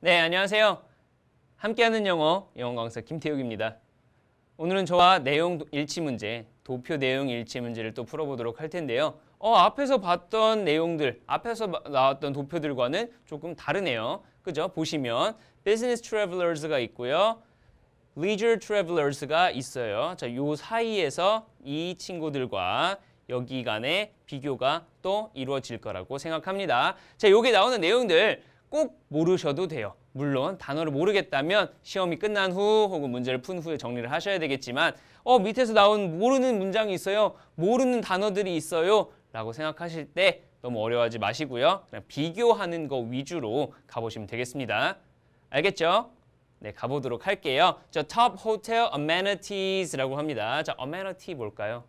네, 안녕하세요. 함께하는 영어 영어 강사 김태욱입니다. 오늘은 저와 내용 일치 문제, 도표 내용 일치 문제를 또 풀어보도록 할 텐데요. 어, 앞에서 봤던 내용들, 앞에서 나왔던 도표들과는 조금 다르네요. 그죠? 보시면 Business Travelers가 있고요. Leisure Travelers가 있어요. 자, 요 사이에서 이 친구들과 여기 간의 비교가 또 이루어질 거라고 생각합니다. 자, 여기 나오는 내용들 꼭 모르셔도 돼요. 물론 단어를 모르겠다면 시험이 끝난 후 혹은 문제를 푼 후에 정리를 하셔야 되겠지만 어 밑에서 나온 모르는 문장이 있어요. 모르는 단어들이 있어요. 라고 생각하실 때 너무 어려워하지 마시고요. 그냥 비교하는 거 위주로 가보시면 되겠습니다. 알겠죠? 네, 가보도록 할게요. 저 Top Hotel Amenities 라고 합니다. 자, Amenity 뭘까요?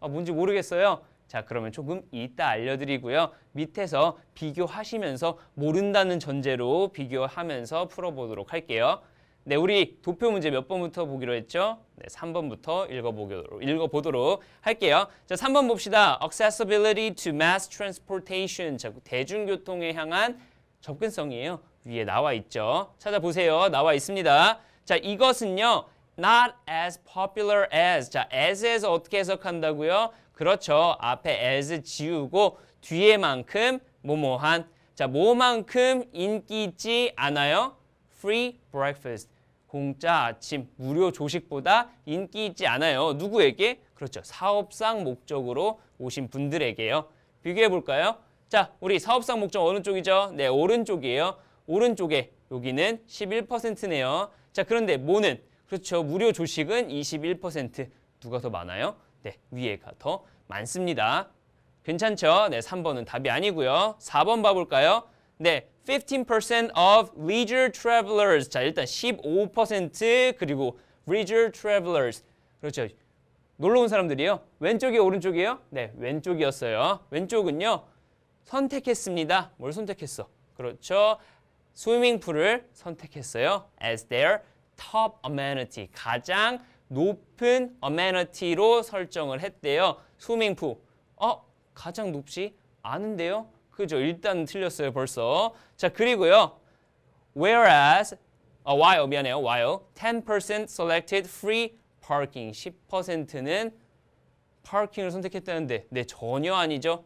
아, 뭔지 모르겠어요. 자 그러면 조금 이따 알려드리고요. 밑에서 비교하시면서 모른다는 전제로 비교하면서 풀어보도록 할게요. 네, 우리 도표 문제 몇 번부터 보기로 했죠? 네, 3번부터 읽어보도록, 읽어보도록 할게요. 자, 3번 봅시다. Accessibility to mass transportation. 자, 대중교통에 향한 접근성이에요. 위에 나와 있죠. 찾아보세요. 나와 있습니다. 자, 이것은요. not as popular as. 자, as에서 어떻게 해석한다고요? 그렇죠. 앞에 as 지우고 뒤에만큼 뭐뭐한. 자, 뭐만큼 인기 있지 않아요? free breakfast. 공짜 아침, 무료 조식보다 인기 있지 않아요. 누구에게? 그렇죠. 사업상 목적으로 오신 분들에게요. 비교해 볼까요? 자, 우리 사업상 목적 어느 쪽이죠? 네, 오른쪽이에요. 오른쪽에 여기는 11%네요. 자, 그런데 뭐는 그렇죠. 무료 조식은 21%. 누가 더 많아요? 네, 위에가 더 많습니다. 괜찮죠? 네, 3번은 답이 아니고요. 4번 봐볼까요? 네, 15% of leisure travelers. 자, 일단 15% 그리고 leisure travelers. 그렇죠. 놀러 온 사람들이요. 왼쪽이 오른쪽이에요? 네, 왼쪽이었어요. 왼쪽은요. 선택했습니다. 뭘 선택했어? 그렇죠. 스위밍풀을 선택했어요. as their top amenity, 가장 높은 amenity로 설정을 했대요. 스밍풀, 어? 가장 높지? 아는데요? 그죠? 일단 틀렸어요, 벌써. 자, 그리고요. Whereas, 어, while, 미안해요, while, 10% selected free parking, 10%는 파킹을 선택했다는데 네, 전혀 아니죠?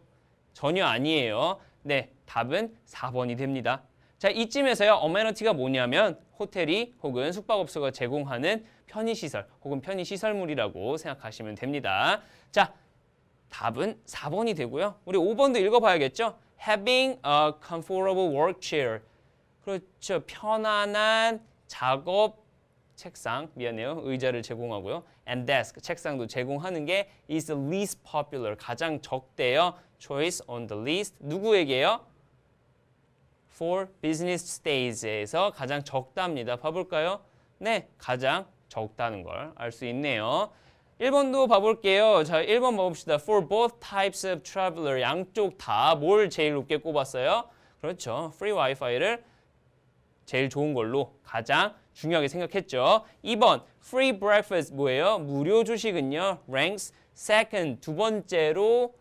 전혀 아니에요. 네, 답은 4번이 됩니다. 자 이쯤에서요 어메너티가 뭐냐면 호텔이 혹은 숙박업소가 제공하는 편의시설 혹은 편의시설물이라고 생각하시면 됩니다. 자 답은 4번이 되고요. 우리 5번도 읽어봐야겠죠? Having a comfortable work chair. 그렇죠. 편안한 작업 책상, 미안해요. 의자를 제공하고요. And desk, 책상도 제공하는 게 is the least popular, 가장 적대요. Choice on the list. 누구에게요? for business days에서 가장 적답니다. 봐볼까요? 네, 가장 적다는 걸 알 수 있네요. 1번도 봐볼게요. 자, 1번 봐봅시다. For both types of traveler, 양쪽 다 뭘 제일 높게 꼽았어요? 그렇죠. 프리 와이파이를 제일 좋은 걸로 가장 중요하게 생각했죠. 2번, free breakfast 뭐예요? 무료 조식은요. ranks second, 두 번째로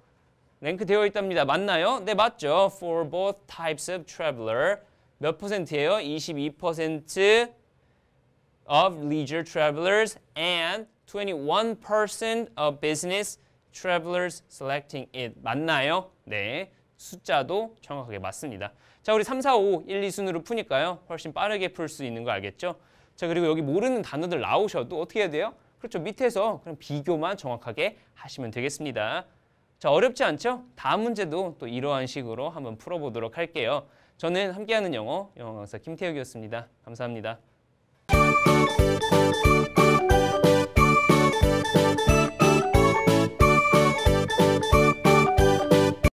랭크되어 있답니다. 맞나요? 네, 맞죠. For both types of traveler. 몇 퍼센트예요? 22% of leisure travelers and 21% of business travelers selecting it. 맞나요? 네, 숫자도 정확하게 맞습니다. 자, 우리 3, 4, 5, 1, 2순으로 푸니까요. 훨씬 빠르게 풀 수 있는 거 알겠죠? 자, 그리고 여기 모르는 단어들 나오셔도 어떻게 해야 돼요? 그렇죠. 밑에서 그냥 비교만 정확하게 하시면 되겠습니다. 자, 어렵지 않죠? 다음 문제도 또 이러한 식으로 한번 풀어보도록 할게요. 저는 함께하는 영어, 영어 강사 김태혁이었습니다. 감사합니다.